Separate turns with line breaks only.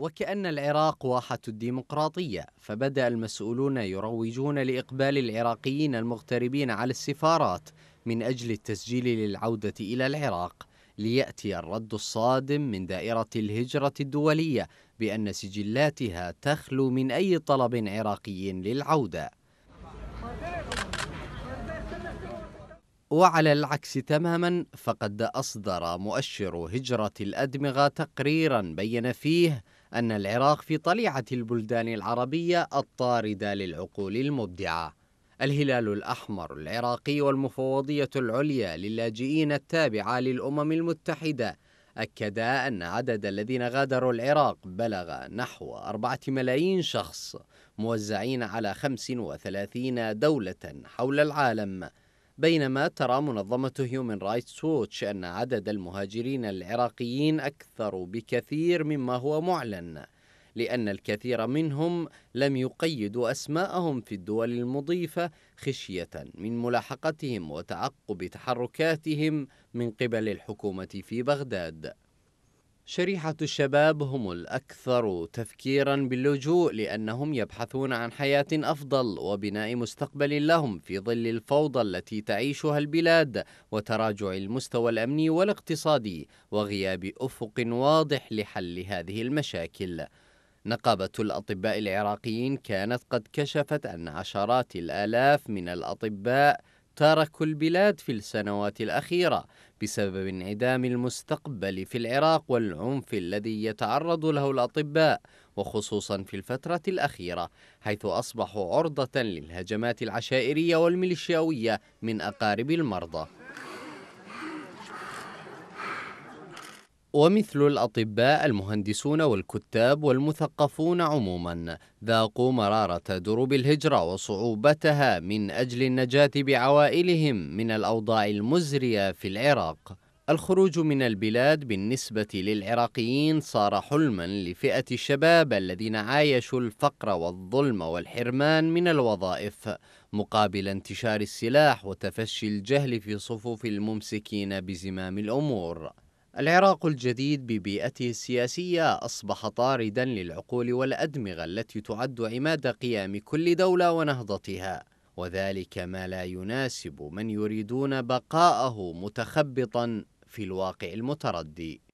وكأن العراق واحة الديمقراطية فبدأ المسؤولون يروجون لإقبال العراقيين المغتربين على السفارات من أجل التسجيل للعودة إلى العراق ليأتي الرد الصادم من دائرة الهجرة الدولية بأن سجلاتها تخلو من أي طلب عراقي للعودة وعلى العكس تماما فقد أصدر مؤشر هجرة الأدمغة تقريرا بين فيه أن العراق في طليعة البلدان العربية الطاردة للعقول المبدعة الهلال الأحمر العراقي والمفوضية العليا للاجئين التابعة للأمم المتحدة أكدا أن عدد الذين غادروا العراق بلغ نحو أربعة ملايين شخص موزعين على 35 دولة حول العالم بينما ترى منظمة هيومن رايتس ووتش أن عدد المهاجرين العراقيين أكثر بكثير مما هو معلن لأن الكثير منهم لم يقيدوا أسماءهم في الدول المضيفة خشية من ملاحقتهم وتعقب تحركاتهم من قبل الحكومة في بغداد شريحة الشباب هم الأكثر تفكيرا باللجوء لأنهم يبحثون عن حياة أفضل وبناء مستقبل لهم في ظل الفوضى التي تعيشها البلاد وتراجع المستوى الأمني والاقتصادي وغياب أفق واضح لحل هذه المشاكل. نقابة الأطباء العراقيين كانت قد كشفت أن عشرات الآلاف من الأطباء تركوا البلاد في السنوات الأخيرة بسبب انعدام المستقبل في العراق والعنف الذي يتعرض له الأطباء وخصوصا في الفترة الأخيرة حيث أصبحوا عرضة للهجمات العشائرية والميليشياوية من أقارب المرضى ومثل الأطباء المهندسون والكتاب والمثقفون عموما ذاقوا مرارة دروب الهجرة وصعوبتها من أجل النجاة بعوائلهم من الأوضاع المزرية في العراق الخروج من البلاد بالنسبة للعراقيين صار حلما لفئة الشباب الذين عايشوا الفقر والظلم والحرمان من الوظائف مقابل انتشار السلاح وتفشي الجهل في صفوف الممسكين بزمام الأمور العراق الجديد ببيئته السياسية أصبح طاردا للعقول والأدمغة التي تعد عماد قيام كل دولة ونهضتها وذلك ما لا يناسب من يريدون بقاءه متخبطا في الواقع المتردي